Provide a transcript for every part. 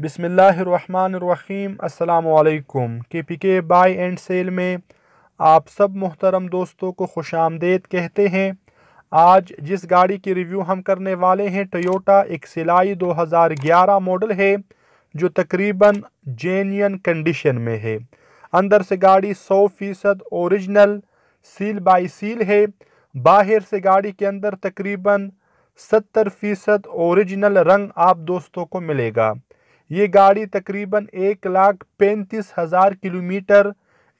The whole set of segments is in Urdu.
بسم اللہ الرحمن الرحیم السلام علیکم کے پی کے بائی اینڈ سیل میں آپ سب محترم دوستوں کو خوش آمدید کہتے ہیں آج جس گاڑی کی ریویو ہم کرنے والے ہیں ٹویوٹا ایک سلائی دو ہزار گیارہ ماڈل ہے جو تقریباً جینین کنڈیشن میں ہے اندر سے گاڑی سو فیصد اوریجنل سیل بائی سیل ہے باہر سے گاڑی کے اندر تقریباً ستر فیصد اوریجنل رنگ آپ دوستوں کو ملے گا یہ گاڑی تقریباً ایک لاکھ پینتیس ہزار کلومیٹر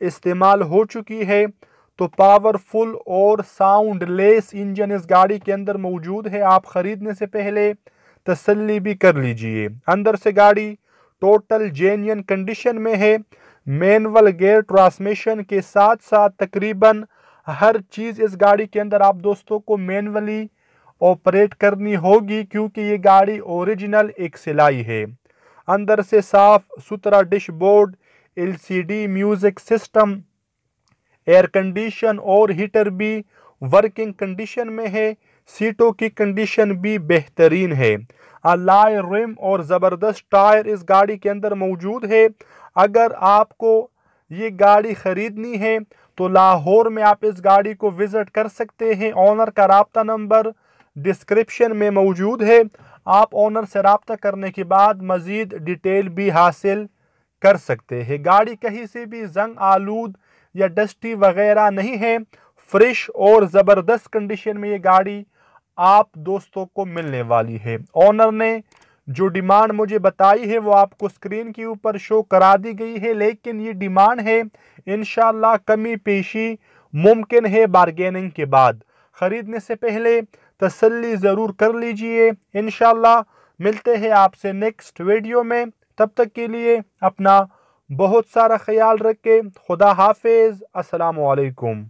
استعمال ہو چکی ہے تو پاورفل اور ساؤنڈ لیس انجن اس گاڑی کے اندر موجود ہے آپ خریدنے سے پہلے تسلی بھی کر لیجئے اندر سے گاڑی ٹوٹل جینین کنڈیشن میں ہے مینول گیئر ٹرانسمیشن کے ساتھ ساتھ تقریباً ہر چیز اس گاڑی کے اندر آپ دوستوں کو مینولی آپریٹ کرنی ہوگی کیونکہ یہ گاڑی اوریجنل ایک سلائی ہے اندر سے صاف ستھرا dashboard L C D music system air condition اور ہیٹر بھی ورکنگ کنڈیشن میں ہے سیٹوں کی کنڈیشن بھی بہترین ہے الائے رم اور زبردست ٹائر اس گاڑی کے اندر موجود ہے اگر آپ کو یہ گاڑی خریدنی ہے تو لاہور میں آپ اس گاڑی کو وزٹ کر سکتے ہیں آنر کا رابطہ نمبر ڈسکرپشن میں موجود ہے آپ اونر سے رابطہ کرنے کے بعد مزید ڈیٹیل بھی حاصل کر سکتے ہیں گاڑی کہیں سے بھی زنگ آلود یا ڈسٹی وغیرہ نہیں ہے فریش اور زبردست کنڈیشن میں یہ گاڑی آپ دوستوں کو ملنے والی ہے اونر نے جو ڈیمانڈ مجھے بتائی ہے وہ آپ کو اسکرین کے اوپر شو کرا دی گئی ہے لیکن یہ ڈیمانڈ ہے انشاءاللہ کمی پیشی ممکن ہے بارگیننگ کے بعد خریدنے سے پہلے تسلی ضرور کر لیجئے انشاءاللہ ملتے ہیں آپ سے نیکسٹ ویڈیو میں تب تک کے لیے اپنا بہت سارا خیال رکھے خدا حافظ السلام علیکم